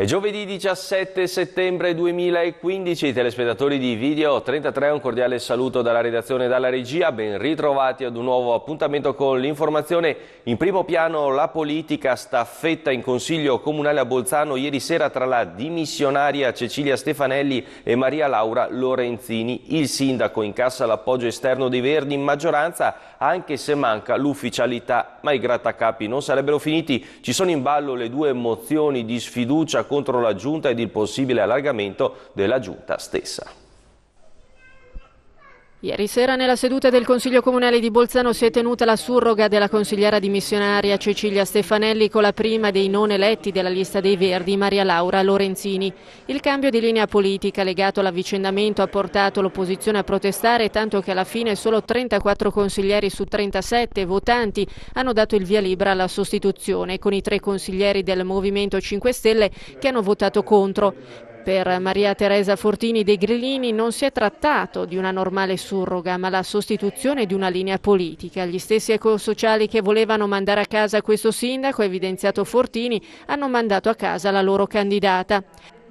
È giovedì 17 settembre 2015, I telespettatori di Video 33, un cordiale saluto dalla redazione e dalla regia, ben ritrovati ad un nuovo appuntamento con l'informazione. In primo piano la politica staffetta in Consiglio Comunale a Bolzano ieri sera tra la dimissionaria Cecilia Stefanelli e Maria Laura Lorenzini. Il sindaco incassa l'appoggio esterno dei Verdi in maggioranza, anche se manca l'ufficialità, ma i grattacapi non sarebbero finiti. Ci sono in ballo le due mozioni di sfiducia contro la giunta ed il possibile allargamento della giunta stessa. Ieri sera nella seduta del Consiglio Comunale di Bolzano si è tenuta la surroga della consigliera dimissionaria Cecilia Stefanelli con la prima dei non eletti della lista dei Verdi, Maria Laura Lorenzini. Il cambio di linea politica legato all'avvicendamento ha portato l'opposizione a protestare tanto che alla fine solo 34 consiglieri su 37 votanti hanno dato il via libera alla sostituzione con i tre consiglieri del Movimento 5 Stelle che hanno votato contro. Per Maria Teresa Fortini dei Grillini non si è trattato di una normale surroga, ma la sostituzione di una linea politica. Gli stessi ecosociali che volevano mandare a casa questo sindaco, evidenziato Fortini, hanno mandato a casa la loro candidata.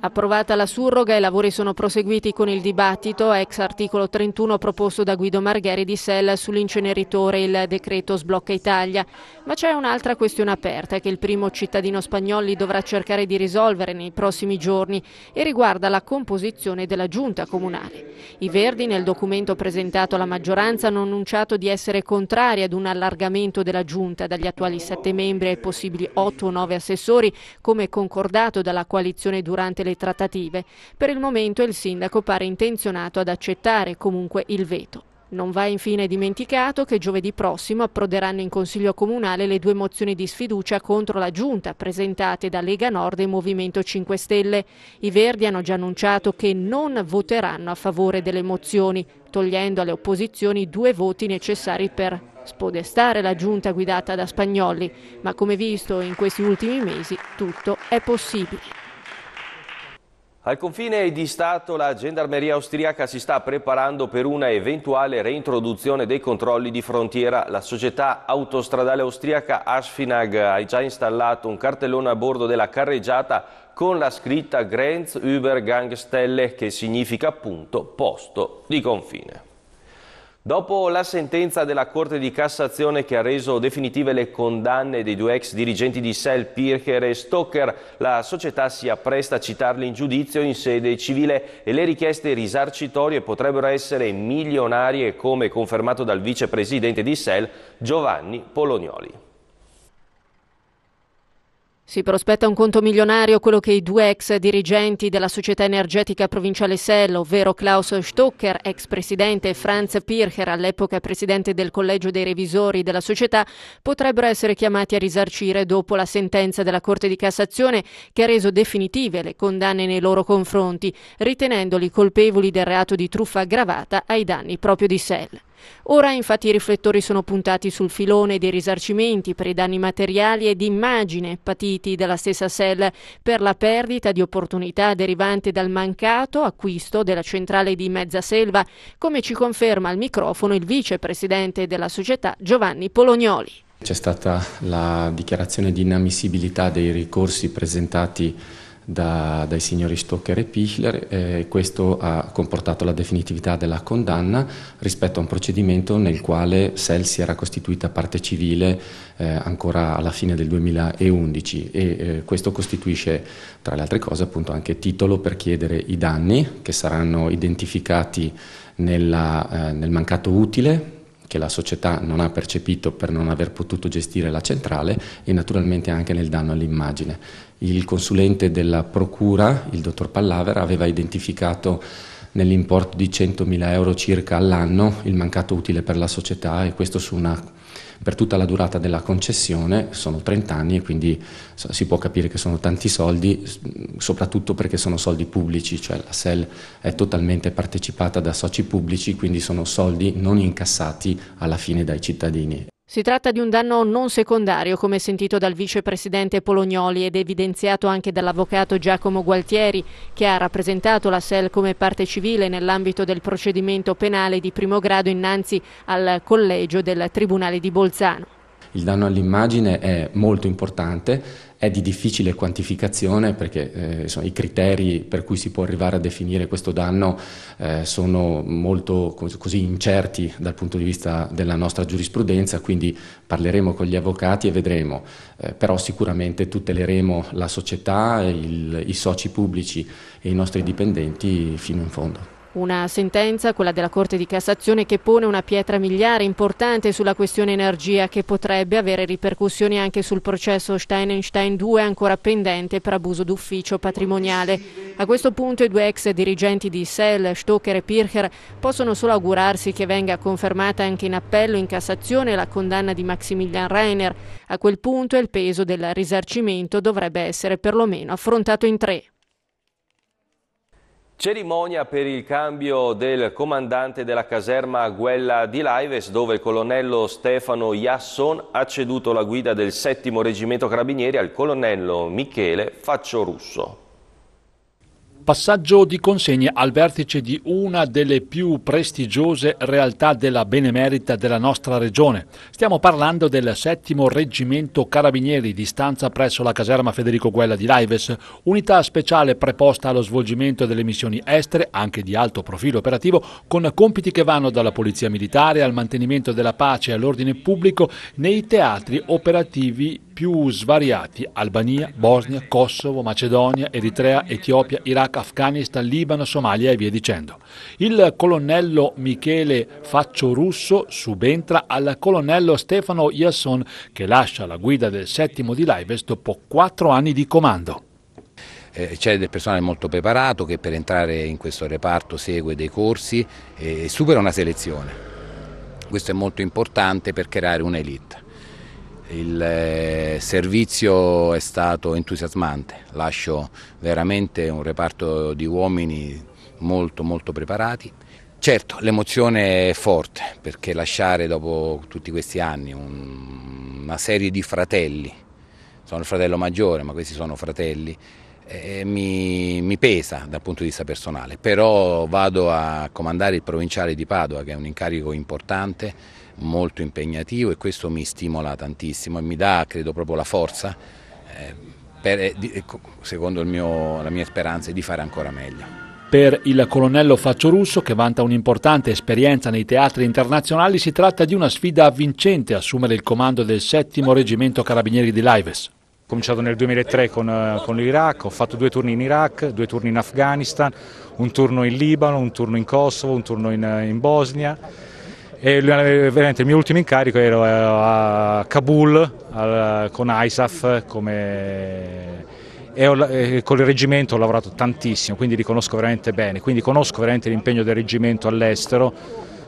Approvata la surroga, i lavori sono proseguiti con il dibattito ex articolo 31 proposto da Guido Margheri di Sella sull'inceneritore il decreto sblocca Italia. Ma c'è un'altra questione aperta che il primo cittadino spagnoli dovrà cercare di risolvere nei prossimi giorni e riguarda la composizione della giunta comunale. I Verdi nel documento presentato alla maggioranza hanno annunciato di essere contrari ad un allargamento della giunta dagli attuali sette membri ai possibili otto o nove assessori come concordato dalla coalizione durante le le trattative. Per il momento il sindaco pare intenzionato ad accettare comunque il veto. Non va infine dimenticato che giovedì prossimo approderanno in Consiglio Comunale le due mozioni di sfiducia contro la Giunta presentate da Lega Nord e Movimento 5 Stelle. I Verdi hanno già annunciato che non voteranno a favore delle mozioni, togliendo alle opposizioni due voti necessari per spodestare la Giunta guidata da Spagnoli. Ma come visto in questi ultimi mesi tutto è possibile. Al confine di Stato la gendarmeria austriaca si sta preparando per una eventuale reintroduzione dei controlli di frontiera. La società autostradale austriaca Asfinag ha già installato un cartellone a bordo della carreggiata con la scritta Grenz über Gangstelle che significa appunto posto di confine. Dopo la sentenza della Corte di Cassazione che ha reso definitive le condanne dei due ex dirigenti di Sell, Pircher e Stocker, la società si appresta a citarli in giudizio in sede civile e le richieste risarcitorie potrebbero essere milionarie come confermato dal vicepresidente di Sell Giovanni Polonioli. Si prospetta un conto milionario quello che i due ex dirigenti della società energetica provinciale SEL, ovvero Klaus Stocker, ex presidente, e Franz Pircher, all'epoca presidente del collegio dei revisori della società, potrebbero essere chiamati a risarcire dopo la sentenza della Corte di Cassazione che ha reso definitive le condanne nei loro confronti, ritenendoli colpevoli del reato di truffa aggravata ai danni proprio di SEL. Ora infatti i riflettori sono puntati sul filone dei risarcimenti per i danni materiali e di immagine patiti dalla stessa SEL per la perdita di opportunità derivante dal mancato acquisto della centrale di Mezzaselva, come ci conferma al microfono il vicepresidente della società Giovanni Polognoli. C'è stata la dichiarazione di inammissibilità dei ricorsi presentati da, dai signori Stocker e Pichler e questo ha comportato la definitività della condanna rispetto a un procedimento nel quale Sell si era costituita parte civile eh, ancora alla fine del 2011 e eh, questo costituisce tra le altre cose appunto anche titolo per chiedere i danni che saranno identificati nella, eh, nel mancato utile che la società non ha percepito per non aver potuto gestire la centrale e naturalmente anche nel danno all'immagine. Il consulente della Procura, il dottor Pallavera, aveva identificato nell'importo di 100.000 euro circa all'anno il mancato utile per la società e questo su una per tutta la durata della concessione, sono 30 anni e quindi si può capire che sono tanti soldi, soprattutto perché sono soldi pubblici, cioè la SEL è totalmente partecipata da soci pubblici, quindi sono soldi non incassati alla fine dai cittadini. Si tratta di un danno non secondario, come sentito dal vicepresidente Polognoli ed evidenziato anche dall'avvocato Giacomo Gualtieri, che ha rappresentato la SEL come parte civile nell'ambito del procedimento penale di primo grado innanzi al collegio del Tribunale di Bolzano. Il danno all'immagine è molto importante, è di difficile quantificazione perché eh, insomma, i criteri per cui si può arrivare a definire questo danno eh, sono molto così incerti dal punto di vista della nostra giurisprudenza, quindi parleremo con gli avvocati e vedremo, eh, però sicuramente tuteleremo la società, il, i soci pubblici e i nostri dipendenti fino in fondo. Una sentenza, quella della Corte di Cassazione, che pone una pietra miliare importante sulla questione energia che potrebbe avere ripercussioni anche sul processo Steinenstein 2 ancora pendente per abuso d'ufficio patrimoniale. A questo punto i due ex dirigenti di Sell, Stoker e Pircher, possono solo augurarsi che venga confermata anche in appello in Cassazione la condanna di Maximilian Reiner. A quel punto il peso del risarcimento dovrebbe essere perlomeno affrontato in tre. Cerimonia per il cambio del comandante della caserma Guella di Laives dove il colonnello Stefano Jasson ha ceduto la guida del settimo Reggimento Carabinieri al colonnello Michele Faccio Russo passaggio di consegne al vertice di una delle più prestigiose realtà della benemerita della nostra regione. Stiamo parlando del settimo reggimento carabinieri di stanza presso la caserma Federico Guella di Laives, unità speciale preposta allo svolgimento delle missioni estere, anche di alto profilo operativo, con compiti che vanno dalla polizia militare al mantenimento della pace e all'ordine pubblico nei teatri operativi più svariati Albania, Bosnia, Kosovo, Macedonia, Eritrea, Etiopia, Iraq, Afghanistan, Libano, Somalia e via dicendo. Il colonnello Michele Faccio Russo subentra al colonnello Stefano Yasson che lascia la guida del settimo di Laives dopo quattro anni di comando eh, c'è del personale molto preparato che per entrare in questo reparto segue dei corsi e supera una selezione. Questo è molto importante per creare un'elite. Il eh, servizio è stato entusiasmante, lascio veramente un reparto di uomini molto molto preparati. Certo, l'emozione è forte perché lasciare dopo tutti questi anni un, una serie di fratelli, sono il fratello maggiore ma questi sono fratelli, eh, mi, mi, pesa dal punto di vista personale, però vado a comandare il provinciale di Padova che è un incarico importante molto impegnativo e questo mi stimola tantissimo e mi dà, credo, proprio la forza, eh, per, eh, eh, secondo mio, la mia speranza, di fare ancora meglio. Per il colonnello Faccio Russo, che vanta un'importante esperienza nei teatri internazionali, si tratta di una sfida avvincente assumere il comando del 7 Reggimento Carabinieri di Laives. Ho cominciato nel 2003 con, eh, con l'Iraq, ho fatto due turni in Iraq, due turni in Afghanistan, un turno in Libano, un turno in Kosovo, un turno in, in Bosnia e veramente il mio ultimo incarico ero eh, a Kabul con ISAF come, e con il reggimento ho lavorato tantissimo, quindi li conosco veramente bene, quindi conosco veramente l'impegno del reggimento all'estero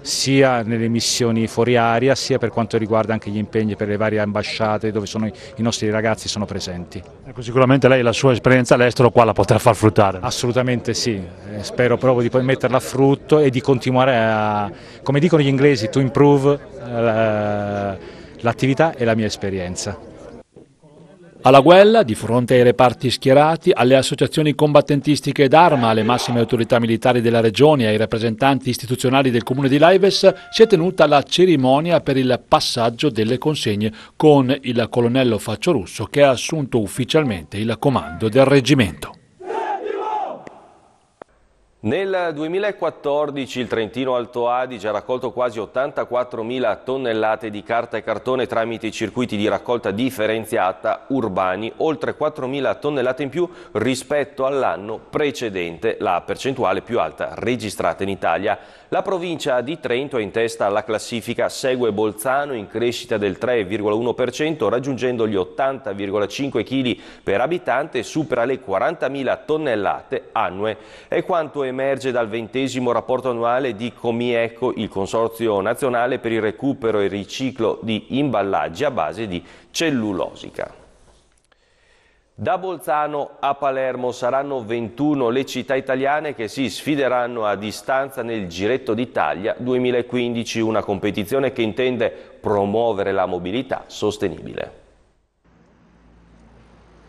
sia nelle missioni fuori aria sia per quanto riguarda anche gli impegni per le varie ambasciate dove sono, i nostri ragazzi sono presenti. Ecco, sicuramente lei la sua esperienza all'estero qua la potrà far fruttare. Assolutamente sì, eh, spero proprio di metterla a frutto e di continuare a, come dicono gli inglesi, to improve eh, l'attività e la mia esperienza. Alla guerra, di fronte ai reparti schierati, alle associazioni combattentistiche d'arma, alle massime autorità militari della regione e ai rappresentanti istituzionali del comune di Laives, si è tenuta la cerimonia per il passaggio delle consegne con il colonnello Faccio Russo che ha assunto ufficialmente il comando del reggimento. Nel 2014 il Trentino Alto Adige ha raccolto quasi 84.000 tonnellate di carta e cartone tramite i circuiti di raccolta differenziata urbani, oltre 4.000 tonnellate in più rispetto all'anno precedente, la percentuale più alta registrata in Italia. La provincia di Trento è in testa alla classifica, segue Bolzano in crescita del 3,1% raggiungendo gli 80,5 kg per abitante e supera le 40.000 tonnellate annue. È quanto è emerge dal ventesimo rapporto annuale di Comieco, il Consorzio Nazionale per il Recupero e il Riciclo di Imballaggi a base di cellulosica. Da Bolzano a Palermo saranno 21 le città italiane che si sfideranno a distanza nel Giretto d'Italia 2015, una competizione che intende promuovere la mobilità sostenibile.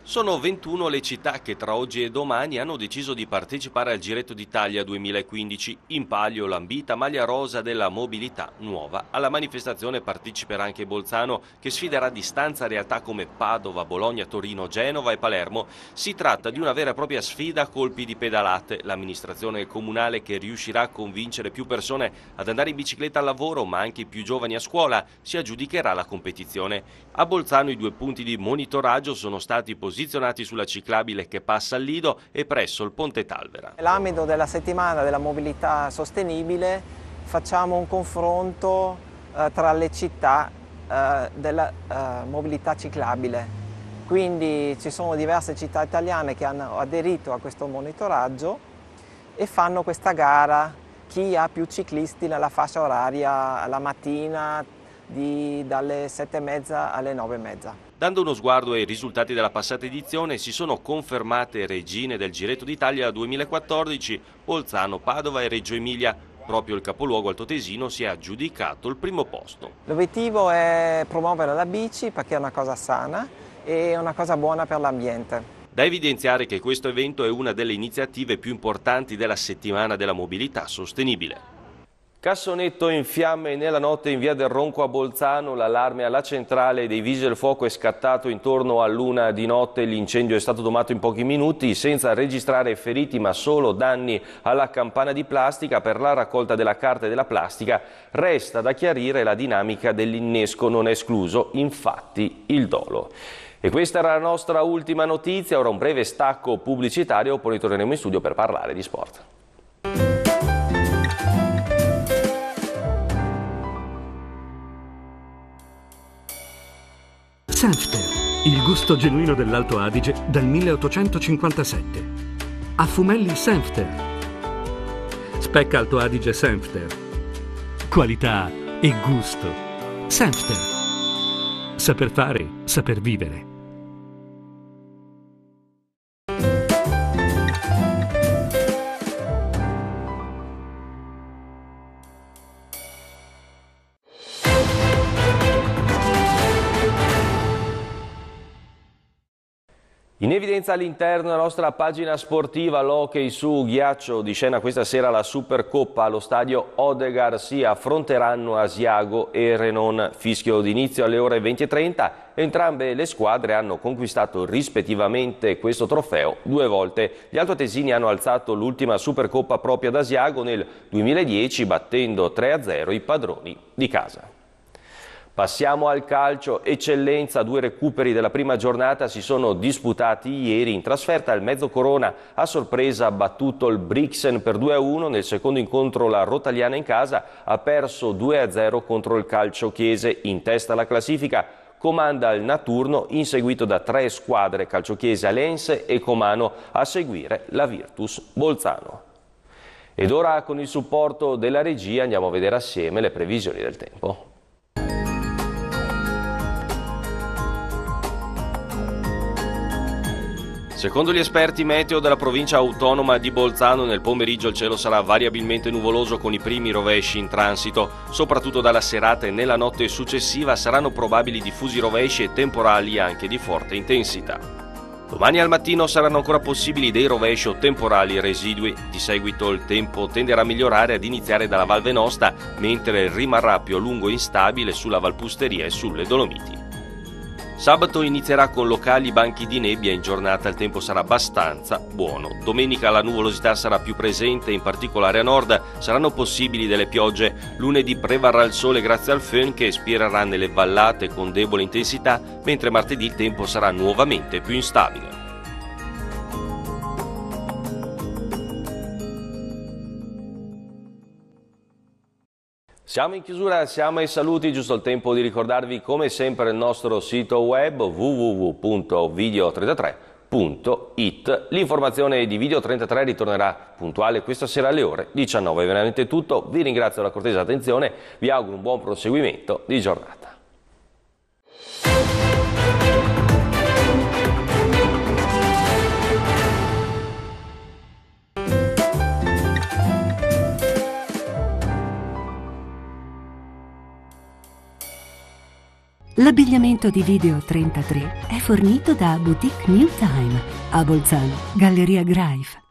Sono 21 le città che tra oggi e domani hanno deciso di partecipare al Giretto d'Italia 2015. In palio l'ambita maglia rosa della mobilità nuova. Alla manifestazione parteciperà anche Bolzano che sfiderà a distanza realtà come Padova, Bologna, Torino, Genova e Palermo. Si tratta di una vera e propria sfida a colpi di pedalate. L'amministrazione comunale che riuscirà a convincere più persone ad andare in bicicletta al lavoro ma anche i più giovani a scuola si aggiudicherà la competizione. A Bolzano i due punti di monitoraggio sono stati posizionati posizionati sulla ciclabile che passa al Lido e presso il Ponte Talvera. L'ambito della settimana della mobilità sostenibile facciamo un confronto eh, tra le città eh, della eh, mobilità ciclabile. Quindi ci sono diverse città italiane che hanno aderito a questo monitoraggio e fanno questa gara chi ha più ciclisti nella fascia oraria la mattina di, dalle mezza alle e mezza. Dando uno sguardo ai risultati della passata edizione, si sono confermate regine del Giretto d'Italia 2014 Bolzano, Padova e Reggio Emilia. Proprio il capoluogo altoatesino si è aggiudicato il primo posto. L'obiettivo è promuovere la bici perché è una cosa sana e una cosa buona per l'ambiente. Da evidenziare che questo evento è una delle iniziative più importanti della settimana della mobilità sostenibile. Cassonetto in fiamme nella notte in via del Ronco a Bolzano, l'allarme alla centrale dei Vigili del Fuoco è scattato intorno all'una di notte, l'incendio è stato domato in pochi minuti senza registrare feriti ma solo danni alla campana di plastica per la raccolta della carta e della plastica. Resta da chiarire la dinamica dell'innesco, non è escluso infatti il dolo. E questa era la nostra ultima notizia, ora un breve stacco pubblicitario, poi torneremo in studio per parlare di sport. Senfter, il gusto genuino dell'Alto Adige dal 1857. A Fumelli Senfter. Specca Alto Adige Senfter. Qualità e gusto. Senfter. Saper fare, saper vivere. In evidenza all'interno della nostra pagina sportiva l'hockey su ghiaccio di scena questa sera la Supercoppa allo stadio Odegar si affronteranno Asiago e Renon. Fischio d'inizio alle ore 20.30. Entrambe le squadre hanno conquistato rispettivamente questo trofeo due volte. Gli altoatesini hanno alzato l'ultima Supercoppa proprio ad Asiago nel 2010 battendo 3-0 i padroni di casa. Passiamo al calcio, eccellenza, due recuperi della prima giornata si sono disputati ieri in trasferta il Mezzo Corona, a sorpresa ha battuto il Brixen per 2-1, nel secondo incontro la Rotaliana in casa ha perso 2-0 contro il Calcio Chiese, in testa alla classifica comanda il Naturno inseguito da tre squadre Calcio Chiese Alense e Comano, a seguire la Virtus Bolzano. Ed ora con il supporto della regia andiamo a vedere assieme le previsioni del tempo. Secondo gli esperti meteo della provincia autonoma di Bolzano nel pomeriggio il cielo sarà variabilmente nuvoloso con i primi rovesci in transito, soprattutto dalla serata e nella notte successiva saranno probabili diffusi rovesci e temporali anche di forte intensità. Domani al mattino saranno ancora possibili dei rovesci o temporali residui. Di seguito il tempo tenderà a migliorare ad iniziare dalla Val Venosta, mentre rimarrà più a lungo instabile sulla Valpusteria e sulle Dolomiti. Sabato inizierà con locali banchi di nebbia, in giornata il tempo sarà abbastanza buono. Domenica la nuvolosità sarà più presente, in particolare a nord saranno possibili delle piogge. Lunedì prevarrà il sole grazie al fön che spirerà nelle vallate con debole intensità, mentre martedì il tempo sarà nuovamente più instabile. Siamo in chiusura, siamo ai saluti, giusto il tempo di ricordarvi come sempre il nostro sito web www.video33.it. L'informazione di Video 33 ritornerà puntuale questa sera alle ore 19. È veramente tutto, vi ringrazio della cortesa attenzione, vi auguro un buon proseguimento di giornata. L'abbigliamento di Video 33 è fornito da Boutique New Time a Bolzano, Galleria Greif.